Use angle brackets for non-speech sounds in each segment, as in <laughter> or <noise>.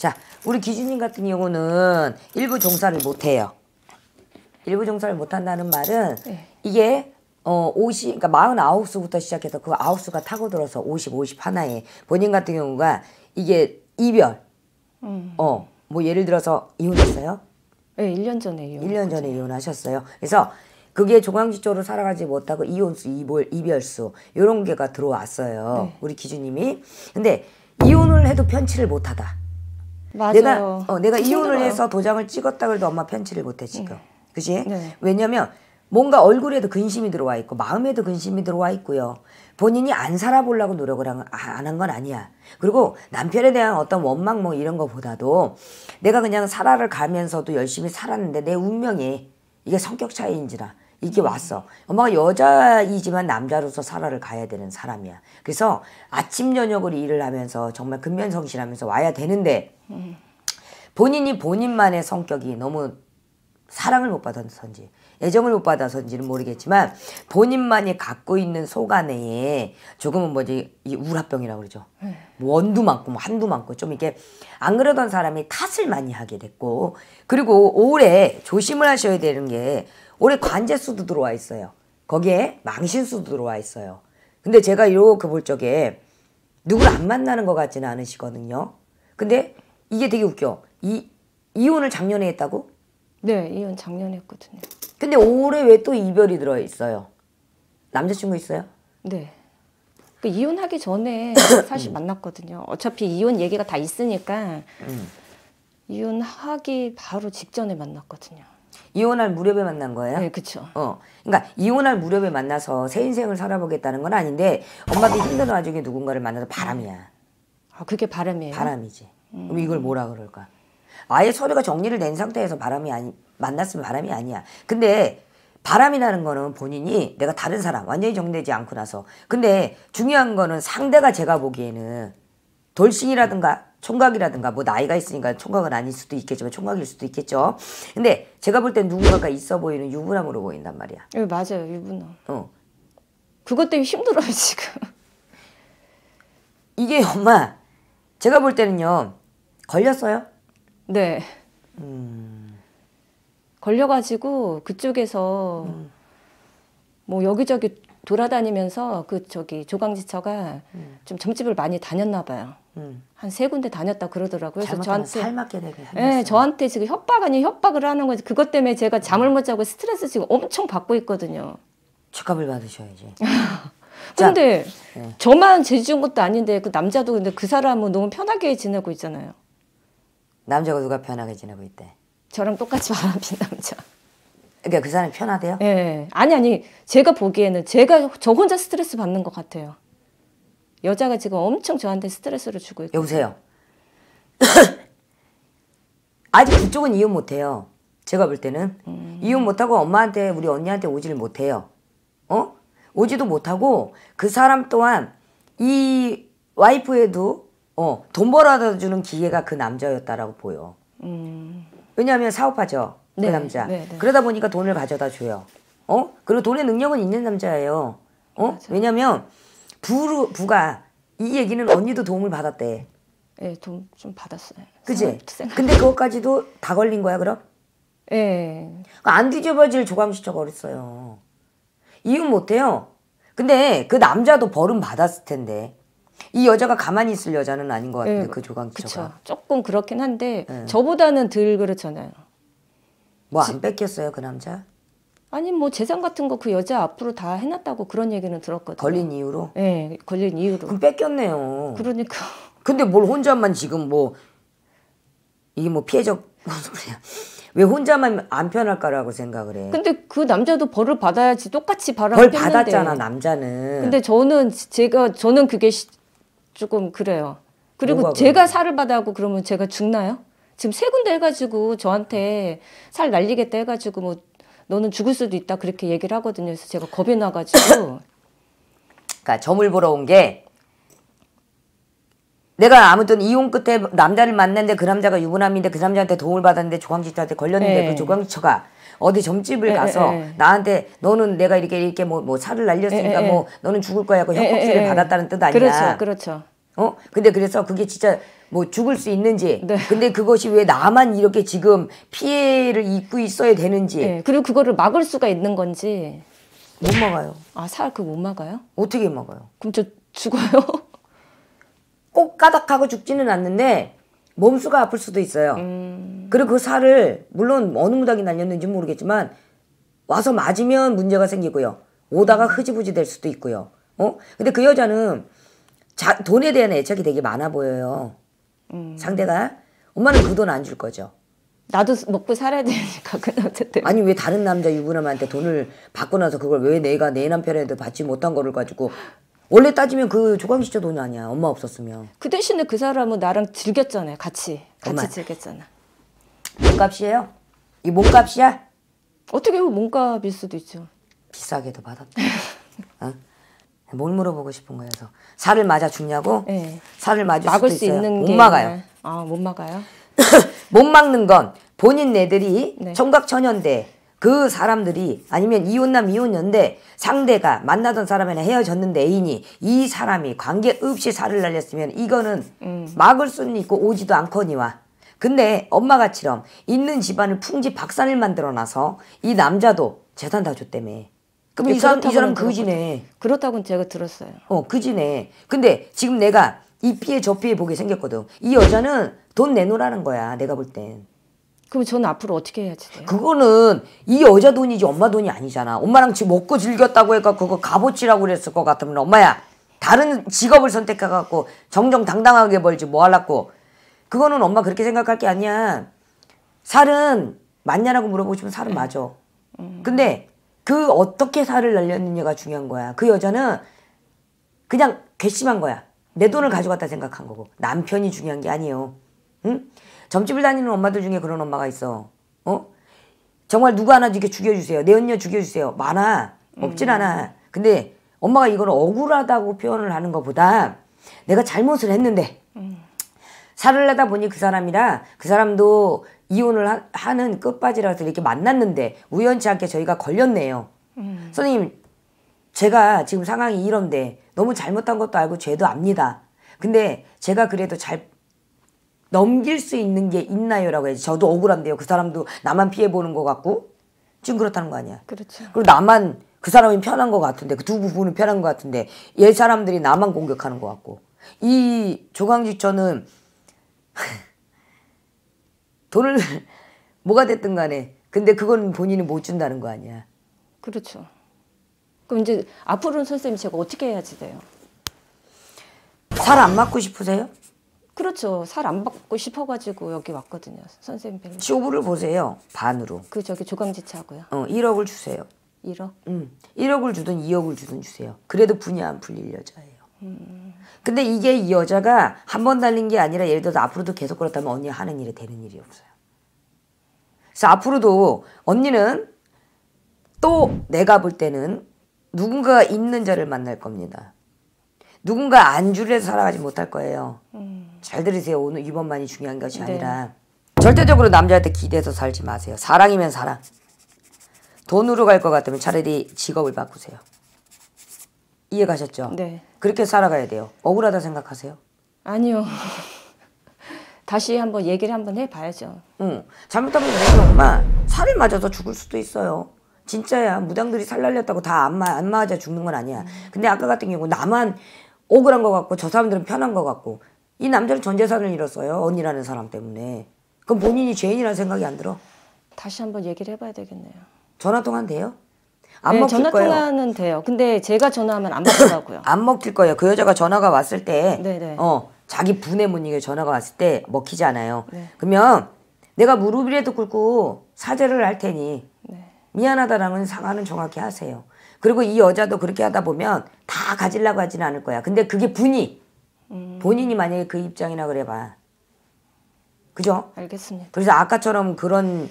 자, 우리 기준님 같은 경우는 일부 종사를 못해요. 일부 종사를 못한다는 말은 네. 이게 어, 50, 그러니까 49수부터 시작해서 그 9수가 타고들어서 50, 50 하나에 본인 같은 경우가 이게 이별, 음. 어, 뭐 예를 들어서 이혼했어요? 네, 1년 전에 이혼. 1년 전에 이혼하셨어요. 그래서 그게 조강지조로 살아가지 못하고 이혼수, 이별 이별수 요런 게가 들어왔어요. 네. 우리 기준님이. 근데 이혼을 해도 편치를 못하다. 맞아요. 내가 어, 내가 이혼을 힘들어요. 해서 도장을 찍었다 그래도 엄마 편치를 못해 지금. 네. 그지? 네. 왜냐면 뭔가 얼굴에도 근심이 들어와 있고 마음에도 근심이 들어와 있고요. 본인이 안 살아보려고 노력을 아, 안한 건 아니야. 그리고 남편에 대한 어떤 원망 뭐 이런 거보다도 내가 그냥 살아를 가면서도 열심히 살았는데 내 운명이 이게 성격 차이인지라 이게 왔어. 엄마가 여자이지만 남자로서 살아를 가야 되는 사람이야. 그래서 아침 저녁으로 일을 하면서 정말 근면성실하면서 와야 되는데 본인이 본인만의 성격이 너무 사랑을 못 받아서인지 애정을 못 받아서인지는 모르겠지만 본인만이 갖고 있는 속안에 조금은 뭐지 이 우울합병이라고 그러죠. 네. 원두 많고 뭐 한두 많고 좀 이게 렇안 그러던 사람이 탓을 많이 하게 됐고 그리고 올해 조심을 하셔야 되는 게 올해 관제수도 들어와 있어요. 거기에 망신수도 들어와 있어요. 근데 제가 이렇게 볼 적에 누굴 안 만나는 것 같지는 않으시거든요. 근데 이게 되게 웃겨. 이 이혼을 작년에 했다고? 네, 이혼 작년에 했거든요. 근데 올해 왜 또 이별이 들어 있어요? 남자친구 있어요? 네. 그 이혼하기 전에 <coughs> 사실 음. 만났거든요. 어차피 이혼 얘기가 다 있으니까 음. 이혼하기 바로 직전에 만났거든요. 이혼할 무렵에 만난 거예요? 네, 그렇죠. 어, 그러니까 이혼할 무렵에 만나서 새 인생을 살아보겠다는 건 아닌데 엄마도 힘든 와중에 누군가를 만나서 바람이야. 아, 그게 바람이에요? 바람이지. 음. 그럼 이걸 뭐라 그럴까? 아예 서류가 정리를 낸 상태에서 바람이 아니 만났으면 바람이 아니야. 근데 바람이라는 거는 본인이 내가 다른 사람 완전히 정되지 않고 나서 근데 중요한 거는 상대가 제가 보기에는 돌싱이라든가 총각이라든가 뭐 나이가 있으니까 총각은 아닐 수도 있겠지만 총각일 수도 있겠죠. 근데 제가 볼때 누군가가 있어 보이는 유부남으로 보인단 말이야. 예, 맞아요. 유부남. 어. 그것 때문에 힘들어요, 지금. 이게 엄마 제가 볼 때는요. 걸렸어요? 네. 음. 걸려 가지고 그쪽에서 음. 뭐 여기저기 돌아다니면서 그 저기 조강지처가 음. 좀 점집을 많이 다녔나 봐요. 음. 한세 군데 다녔다 그러더라고요. 그래서 저한테 살맞게 되게 네, 저한테 지금 협박 아니 협박을 하는 거지. 그것 때문에 제가 잠을 못 자고 스트레스 지금 엄청 받고 있거든요. 축값을 받으셔야지. <laughs> 근데 네. 저만 죄지은 것도 아닌데 그 남자도 근데 그 사람은 너무 편하게 지내고 있잖아요. 남자가 누가 편하게 지내고 있대? 저랑 똑같이 바람핀 남자. 그러니까 그 사람이 편하대요? 예. 네. 아니 아니 제가 보기에는 제가 저 혼자 스트레스 받는 것 같아요. 여자가 지금 엄청 저한테 스트레스를 주고 있고 여보세요. <laughs> 아직 그쪽은 이혼 못해요. 제가 볼 때는 음. 이혼 못하고 엄마한테 우리 언니한테 오지를 못해요. 어? 오지도 못하고 그 사람 또한 이 와이프에도 어, 돈 벌어다 주는 기회가 그 남자였다라고 보여. 음. 왜냐하면 사업하죠. 그 네, 그 남자. 네, 네. 그러다 보니까 돈을 가져다 줘요. 어? 그리고 돈의 능력은 있는 남자예요. 어? 맞아. 왜냐면 부, 부가 이 얘기는 언니도 도움을 받았대. 예, 도움 좀 받았어요. 그지? 근데 그것까지도 다 걸린 거야, 그럼? 예. 그안 그러니까 뒤집어질 조감시처가 렸어요 이유 못해요. 근데 그 남자도 벌은 받았을 텐데. 이 여자가 가만히 있을 여자는 아닌 것 같은데, 예, 그 조감시처가. 조금 그렇긴 한데, 예. 저보다는 덜 그렇잖아요. 뭐 안 뺏겼어요, 그 남자? 아니 뭐 재산 같은 거 그 여자 앞으로 다 해놨다고 그런 얘기는 들었거든요. 걸린 이유로? 네, 걸린 이유로. 그 뺏겼네요. 그러니까. 근데 뭘 혼자만 지금 뭐 이게 뭐 피해적 왜 혼자만 안 편할까라고 생각을 해. 근데 그 남자도 벌을 받아야지 똑같이 바람 벌 받았잖아 남자는. 근데 저는 제가 저는 그게 시, 조금 그래요. 그리고 제가 그래? 살을 받아고 그러면 제가 죽나요? 지금 세 군데 해가지고 저한테 살 날리겠다 해가지고 뭐 너는 죽을 수도 있다 그렇게 얘기를 하거든요. 그래서 제가 겁이 나가지고 그러니까 점을 보러 온 게 내가 아무튼 이혼 끝에 남자를 만났는데 그 남자가 유부남인데 그 남자한테 도움을 받았는데 조광식한테 걸렸는데 네. 그 조광식처가 어디 점집을 에, 네, 네, 가서 에, 네. 에. 나한테 너는 내가 이렇게 이렇게 뭐, 뭐 살을 날렸으니까 뭐 너는 죽을 거야 하고 협박수를 받았다는 뜻 아니야. 그렇죠. 그렇죠. 어? 근데 그래서 그게 진짜 뭐 죽을 수 있는지 네. 근데 그것이 왜 나만 이렇게 지금 피해를 입고 있어야 되는지 네. 그리고 그거를 막을 수가 있는 건지 못 막아요. 아, 살 그거 못 막아요? 어떻게 막아요? 그럼 저 죽어요? <laughs> 꼭 까닥하고 죽지는 않는데 몸수가 아플 수도 있어요. 음... 그리고 그 살을 물론 어느 무당이 날렸는지 모르겠지만 와서 맞으면 문제가 생기고요. 오다가 음. 흐지부지 될 수도 있고요. 어? 근데 그 여자는 자, 돈에 대한 애착이 되게 많아 보여요. 음. 상대가 엄마는 그 돈 안 줄 거죠. 나도 먹고 살아야 되니까 그남자들 아니 왜 다른 남자 유부남한테 돈을 받고 나서 그걸 왜 내가 내 남편한테 받지 못한 거를 가지고 원래 따지면 그 조광식 씨 돈이 아니야 엄마 없었으면 그 대신에 그 사람은 나랑 즐겼잖아요 같이 같이 엄마. 즐겼잖아 몸값이에요? 이 몸값이야? 어떻게 보면 몸값일 수도 있죠 비싸게도 받았다 <laughs> 어? 뭘 물어보고 싶은 거예요. 그래서 살을 맞아 죽냐고? 네. 살을 맞을 막을 수도 있어요. 못 막아요. 아, 못 막아요? <laughs> 못 막는 건 본인 애들이 네. 청각 천연대 그 사람들이 아니면 이혼남 이혼녀인 상대가 만나던 사람이나 헤어졌는데 애인이 이 사람이 관계 없이 살을 날렸으면 이거는 음. 막을 수는 있고 오지도 않거니와 근데 엄마가처럼 있는 집안을 풍지 박산을 만들어놔서 이 남자도 재산 다 줬다며 그럼 이 사람 이 사람 그지네. 그렇다고 제가 들었어요. 어 그지네. 근데 지금 내가 이 피해 저 피해 보게 생겼거든. 이 여자는 돈 내놓으라는 거야. 내가 볼 땐. 그럼 저는 앞으로 어떻게 해야지 돼요? 그거는 이 여자 돈이지 엄마 돈이 아니잖아. 엄마랑 지금 먹고 즐겼다고 해가 그거 값어치라고 그랬을 것 같으면 엄마야 다른 직업을 선택해갖고 정정당당하게 벌지 뭐 할라고. 그거는 엄마 그렇게 생각할 게 아니야. 살은 맞냐라고 물어보시면 살은 음. 맞어 음. 근데 그 어떻게 살을 날렸느냐가 중요한 거야. 그 여자는 그냥 괘씸한 거야. 내 돈을 가져갔다 생각한 거고 남편이 중요한 게 아니에요. 응? 점집을 다니는 엄마들 중에 그런 엄마가 있어. 어? 정말 누구 하나 이렇게 죽여주세요. 내 언니 죽여주세요. 많아. 없진 음. 않아. 근데 엄마가 이걸 억울하다고 표현을 하는 것보다 내가 잘못을 했는데 음. 살을 내다 보니 그 사람이라 그 사람도 이혼을 하, 하는 끝바지라서 이렇게 만났는데 우연치 않게 저희가 걸렸네요. 음. 선생님, 제가 지금 상황이 이런데 너무 잘못한 것도 알고 죄도 압니다. 근데 제가 그래도 잘 넘길 수 있는 게 있나요? 라고 해야지. 저도 억울한데요. 그 사람도 나만 피해보는 것 같고. 지금 그렇다는 거 아니야. 그렇죠. 그리고 나만 그 사람이 편한 것 같은데 그 두부분은 편한 것 같은데 얘 사람들이 나만 공격하는 것 같고 이 조강직 저는 돈을 <laughs> 뭐가 됐든 간에 근데 그건 본인이 못 준다는 거 아니야. 그렇죠. 그럼 이제 앞으로는 선생님 제가 어떻게 해야지 돼요? 살 안 맞고 싶으세요? 그렇죠. 살 안 받고 싶어가지고 여기 왔거든요. 선생님 뵙는. 쇼부를 보세요. 반으로. 그 저기 조감지차고요. 어, 1억을 주세요. 1억? 음, 1억을 주든 2억을 주든 주세요. 그래도 분이 안 풀릴 여자예요. 음. 근데 이게 이 여자가 한 번 달린 게 아니라 예를 들어서 앞으로도 계속 그렇다면 언니 하는 일이 되는 일이 없어요. 그래서 앞으로도 언니는 또 내가 볼 때는 누군가 있는 자를 만날 겁니다. 누군가 안주를 해서 살아가지 못할 거예요. 음. 잘 들으세요. 오늘 이번만이 중요한 것이 네. 아니라 절대적으로 남자한테 기대해서 살지 마세요. 사랑이면 사랑. 돈으로 갈 것 같으면 차라리 직업을 바꾸세요. 이해 가셨죠? 네. 그렇게 살아가야 돼요. 억울하다 생각하세요? 아니요. <laughs> 다시 한번 얘기를 한번 해봐야죠. 응. 잘못하면 우리 엄마 살을 맞아서 죽을 수도 있어요. 진짜야. 무당들이 살 날렸다고 다안안 맞아 죽는 건 아니야. 근데 아까 같은 경우 나만 억울한 것 같고 저 사람들은 편한 것 같고 이 남자는 전 재산을 잃었어요. 언니라는 사람 때문에. 그럼 본인이 죄인이라는 생각이 안 들어? 다시 한번 얘기를 해봐야 되겠네요. 전화통화 돼요? 안 네, 먹힐 전화 거예요. 통화는 돼요. 근데 제가 전화하면 안 먹더라고요. <laughs> 안 먹힐 거예요. 그 여자가 전화가 왔을 때, 네네. 네. 어 자기 부모님에 전화가 왔을 때 먹히지 않아요. 네. 그러면 내가 무릎이라도 꿇고 사죄를 할 테니 네. 미안하다라는 사과는 정확히 하세요. 그리고 이 여자도 그렇게 하다 보면 다 가지려고 하지는 않을 거야. 근데 그게 분이 음... 본인이 만약에 그 입장이라 그래봐. 그죠? 알겠습니다. 그래서 아까처럼 그런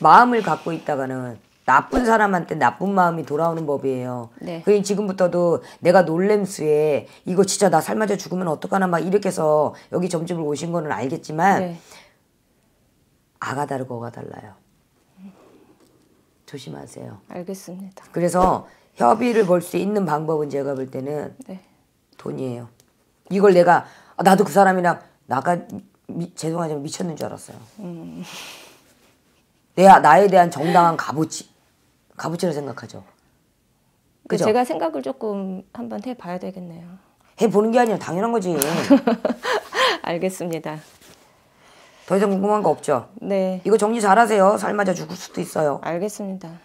마음을 갖고 있다가는 나쁜 사람한테 나쁜 마음이 돌아오는 법이에요. 네. 그 지금부터도 내가 놀램수에 이거 진짜 나삶아 죽으면 어떡하나 막 이렇게 해서 여기 점집을 오신 거는 알겠지만 네. 아가 다르고 어가 달라요. 조심하세요. 알겠습니다. 그래서 협의를 볼 수 있는 방법은 제가 볼 때는 네. 돈이에요. 이걸 내가 아, 나도 그 사람이랑 나가 미, 죄송하지만 미쳤는 줄 알았어요. 음. 내 나에 대한 정당한 값어치 가부치로 생각하죠. 그죠? 제가 생각을 조금 한번 해봐야 되겠네요. 해보는 게 아니라 당연한 거지. <laughs> 알겠습니다. 더 이상 궁금한 거 없죠? 네. 이거 정리 잘하세요. 살 맞아 죽을 수도 있어요. 알겠습니다.